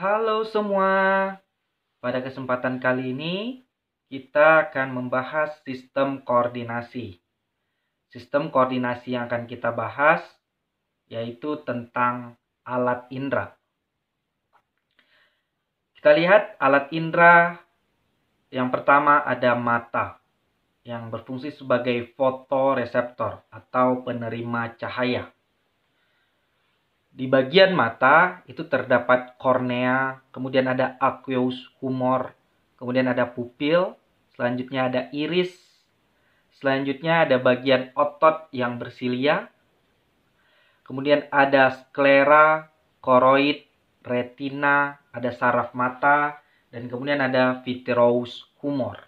Halo semua. Pada kesempatan kali ini kita akan membahas sistem koordinasi. Sistem koordinasi yang akan kita bahas yaitu tentang alat indera. Kita lihat alat indera yang pertama ada mata yang berfungsi sebagai fotoreseptor atau penerima cahaya. Di bagian mata itu terdapat kornea, kemudian ada aqueous humor, kemudian ada pupil, selanjutnya ada iris, selanjutnya ada bagian otot yang bersilia, kemudian ada sklera, koroid, retina, ada saraf mata, dan kemudian ada vitreous humor.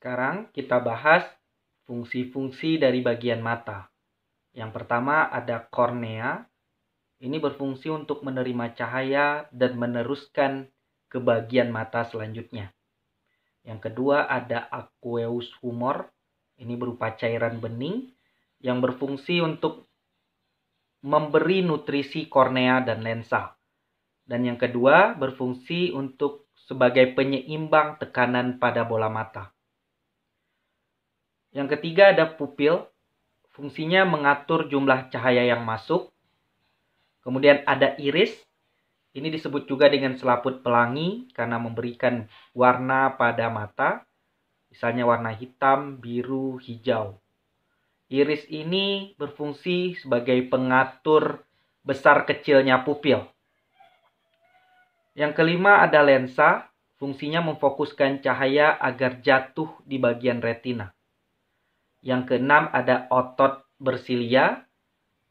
Sekarang kita bahas fungsi-fungsi dari bagian mata. Yang pertama ada kornea, ini berfungsi untuk menerima cahaya dan meneruskan ke bagian mata selanjutnya. Yang kedua ada aqueous humor. Ini berupa cairan bening yang berfungsi untuk memberi nutrisi kornea dan lensa. Dan yang kedua berfungsi untuk sebagai penyeimbang tekanan pada bola mata. Yang ketiga ada pupil. Fungsinya mengatur jumlah cahaya yang masuk Kemudian ada iris. Ini disebut juga dengan selaput pelangi karena memberikan warna pada mata. Misalnya warna hitam, biru, hijau. Iris ini berfungsi sebagai pengatur besar kecilnya pupil. Yang kelima ada lensa, fungsinya memfokuskan cahaya agar jatuh di bagian retina. Yang keenam ada otot bersilia,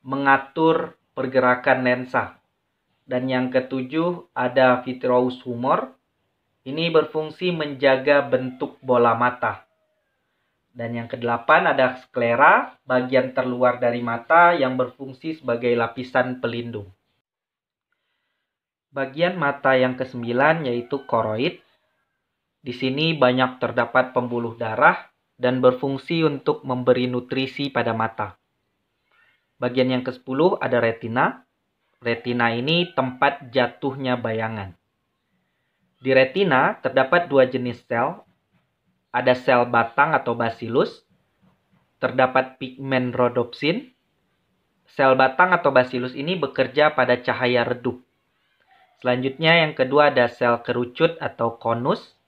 mengatur pergerakan lensa. Dan yang ketujuh ada vitreous humor. Ini berfungsi menjaga bentuk bola mata. Dan yang kedelapan ada sklera, bagian terluar dari mata yang berfungsi sebagai lapisan pelindung. Bagian mata yang kesembilan yaitu koroid. Di sini banyak terdapat pembuluh darah dan berfungsi untuk memberi nutrisi pada mata. Bagian yang ke-10 ada retina. Retina ini tempat jatuhnya bayangan. Di retina terdapat dua jenis sel. Ada sel batang atau basilus. Terdapat pigmen rhodopsin. Sel batang atau basilus ini bekerja pada cahaya redup. Selanjutnya yang kedua ada sel kerucut atau konus.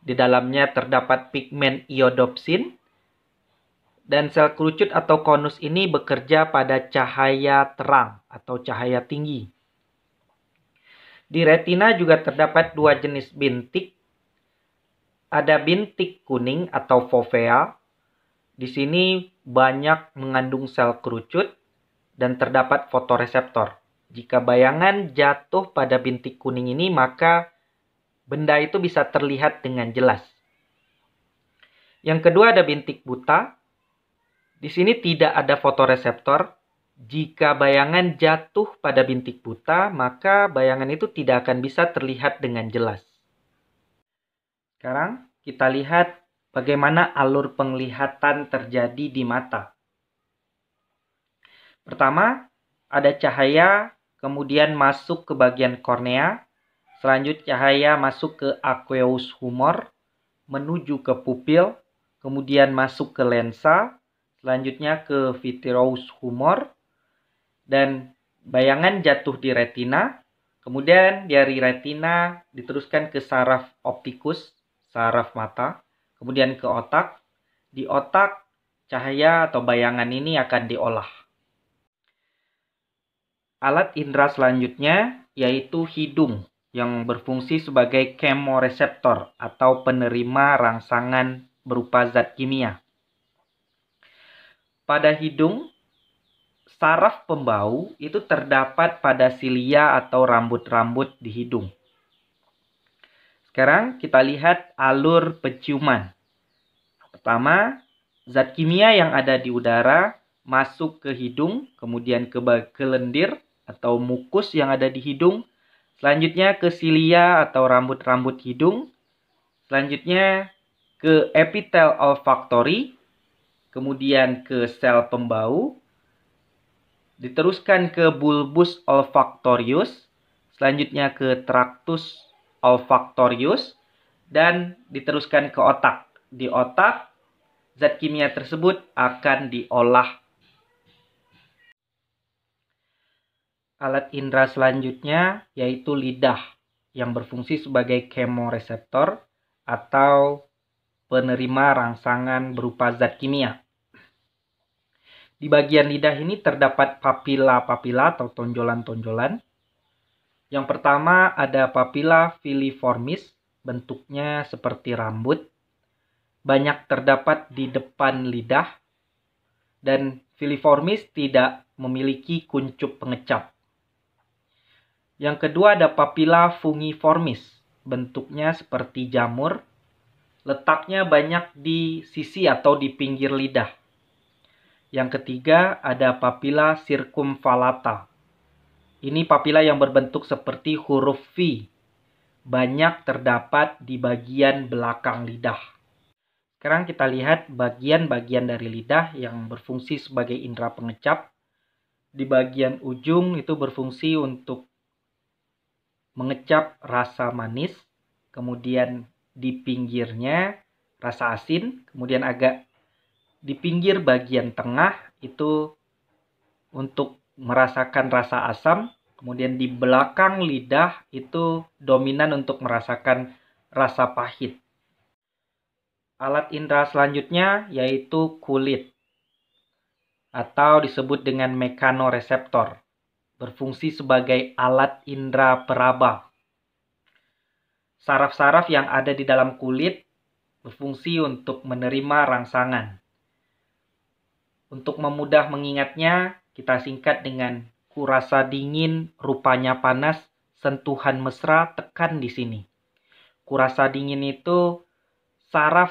Di dalamnya terdapat pigmen iodopsin dan sel kerucut atau konus ini bekerja pada cahaya terang atau cahaya tinggi. Di retina juga terdapat dua jenis bintik. Ada bintik kuning atau fovea. Di sini banyak mengandung sel kerucut dan terdapat fotoreseptor. Jika bayangan jatuh pada bintik kuning ini, maka benda itu bisa terlihat dengan jelas. Yang kedua ada bintik buta. Di sini tidak ada fotoreseptor. Jika bayangan jatuh pada bintik buta, maka bayangan itu tidak akan bisa terlihat dengan jelas. Sekarang kita lihat bagaimana alur penglihatan terjadi di mata. Pertama, ada cahaya, kemudian masuk ke bagian kornea, selanjutnya cahaya masuk ke aqueous humor, menuju ke pupil, kemudian masuk ke lensa, selanjutnya ke vitreous humor, dan bayangan jatuh di retina. Kemudian dari retina diteruskan ke saraf optikus, saraf mata, kemudian ke otak. Di otak, cahaya atau bayangan ini akan diolah. Alat indera selanjutnya yaitu hidung yang berfungsi sebagai chemoreseptor atau penerima rangsangan berupa zat kimia pada hidung, saraf pembau itu terdapat pada silia atau rambut-rambut di hidung. Sekarang kita lihat alur penciuman. Pertama, zat kimia yang ada di udara masuk ke hidung, kemudian ke, ke lendir atau mukus yang ada di hidung, selanjutnya ke silia atau rambut-rambut hidung, selanjutnya ke epitel olfaktori kemudian ke sel pembau, diteruskan ke bulbus olfactorius, selanjutnya ke tractus olfactorius, dan diteruskan ke otak. Di otak, zat kimia tersebut akan diolah. Alat indera selanjutnya yaitu lidah yang berfungsi sebagai kemoreseptor atau penerima rangsangan berupa zat kimia. Di bagian lidah ini terdapat papila-papila atau tonjolan-tonjolan. Yang pertama ada papila filiformis, bentuknya seperti rambut. Banyak terdapat di depan lidah dan filiformis tidak memiliki kuncup pengecap. Yang kedua ada papila fungiformis, bentuknya seperti jamur letaknya banyak di sisi atau di pinggir lidah. Yang ketiga ada papila circumvallata. Ini papila yang berbentuk seperti huruf V. Banyak terdapat di bagian belakang lidah. Sekarang kita lihat bagian-bagian dari lidah yang berfungsi sebagai indera pengecap. Di bagian ujung itu berfungsi untuk mengecap rasa manis. Kemudian di pinggirnya rasa asin, kemudian agak di pinggir bagian tengah itu untuk merasakan rasa asam, kemudian di belakang lidah itu dominan untuk merasakan rasa pahit. Alat indera selanjutnya yaitu kulit atau disebut dengan mekanoreseptor, berfungsi sebagai alat indera peraba saraf-saraf yang ada di dalam kulit berfungsi untuk menerima rangsangan. Untuk memudah mengingatnya, kita singkat dengan kurasa dingin, rupanya panas, sentuhan mesra, tekan di sini. Kurasa dingin itu saraf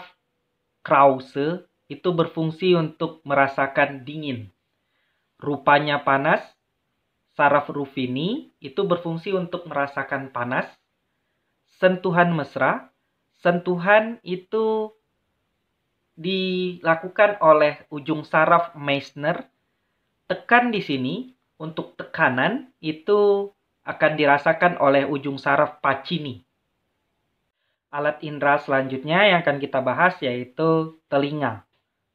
krause itu berfungsi untuk merasakan dingin. Rupanya panas, saraf rufini itu berfungsi untuk merasakan panas sentuhan mesra. Sentuhan itu dilakukan oleh ujung saraf Meissner. Tekan di sini untuk tekanan itu akan dirasakan oleh ujung saraf Pacini. Alat indera selanjutnya yang akan kita bahas yaitu telinga.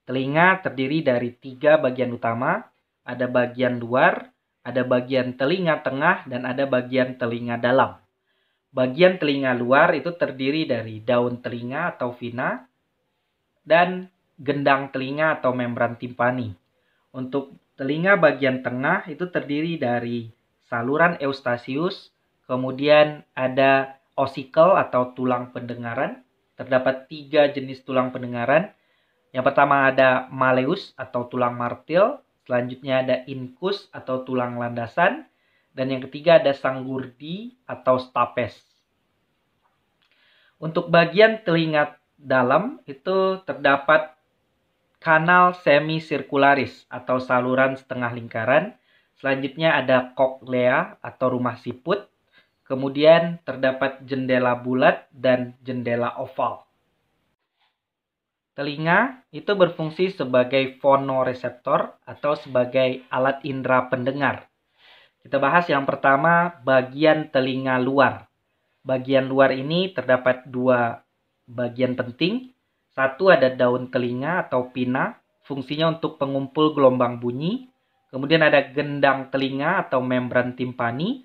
Telinga terdiri dari tiga bagian utama, ada bagian luar, ada bagian telinga tengah, dan ada bagian telinga dalam. Bagian telinga luar itu terdiri dari daun telinga atau vena dan gendang telinga atau membran timpani. Untuk telinga bagian tengah itu terdiri dari saluran eustasius, kemudian ada osikel atau tulang pendengaran. Terdapat tiga jenis tulang pendengaran. Yang pertama ada maleus atau tulang martil, selanjutnya ada incus atau tulang landasan, dan yang ketiga ada sanggurdi atau stapes. Untuk bagian telinga dalam itu terdapat kanal semisirkularis atau saluran setengah lingkaran. Selanjutnya ada koklea atau rumah siput. Kemudian terdapat jendela bulat dan jendela oval. Telinga itu berfungsi sebagai fonoreseptor atau sebagai alat indera pendengar kita bahas yang pertama bagian telinga luar. Bagian luar ini terdapat dua bagian penting. Satu ada daun telinga atau pina, fungsinya untuk pengumpul gelombang bunyi. Kemudian ada gendang telinga atau membran timpani,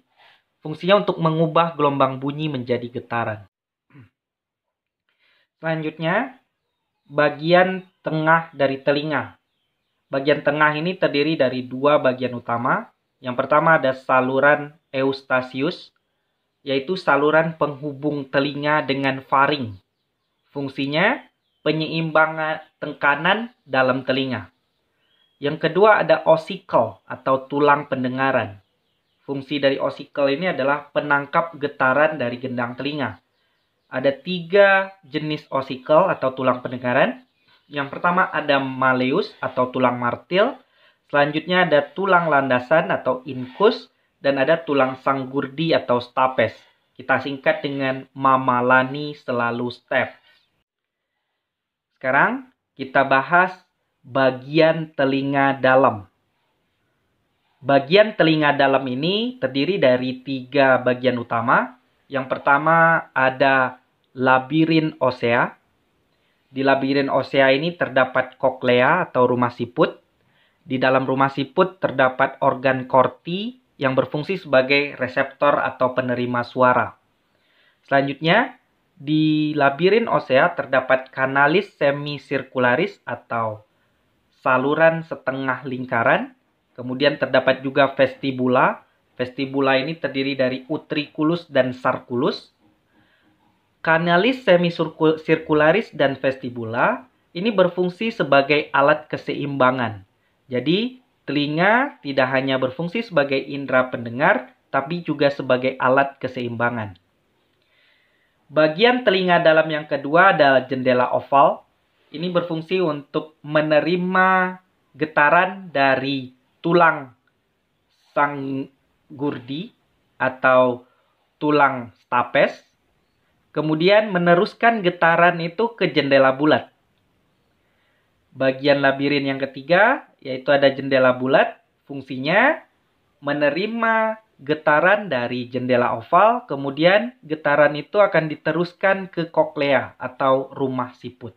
fungsinya untuk mengubah gelombang bunyi menjadi getaran. Selanjutnya, bagian tengah dari telinga. Bagian tengah ini terdiri dari dua bagian utama, yang pertama ada saluran Eustachius, yaitu saluran penghubung telinga dengan faring. Fungsinya penyeimbangan tekanan dalam telinga. Yang kedua ada osikel atau tulang pendengaran. Fungsi dari osikel ini adalah penangkap getaran dari gendang telinga. Ada tiga jenis osikel atau tulang pendengaran. Yang pertama ada maleus atau tulang martil. Selanjutnya ada tulang landasan atau incus dan ada tulang sanggurdi atau stapes. Kita singkat dengan mamalani selalu step. Sekarang kita bahas bagian telinga dalam. Bagian telinga dalam ini terdiri dari tiga bagian utama. Yang pertama ada labirin osea. Di labirin osea ini terdapat koklea atau rumah siput. Di dalam rumah siput terdapat organ korti yang berfungsi sebagai reseptor atau penerima suara. Selanjutnya, di labirin osea terdapat kanalis semisirkularis atau saluran setengah lingkaran. Kemudian terdapat juga vestibula. Vestibula ini terdiri dari utrikulus dan sarkulus. Kanalis semisirkularis dan vestibula ini berfungsi sebagai alat keseimbangan jadi, telinga tidak hanya berfungsi sebagai indera pendengar, tapi juga sebagai alat keseimbangan. Bagian telinga dalam yang kedua adalah jendela oval. Ini berfungsi untuk menerima getaran dari tulang sang gurdi atau tulang stapes. Kemudian meneruskan getaran itu ke jendela bulat. Bagian labirin yang ketiga yaitu ada jendela bulat, fungsinya menerima getaran dari jendela oval, kemudian getaran itu akan diteruskan ke koklea atau rumah siput.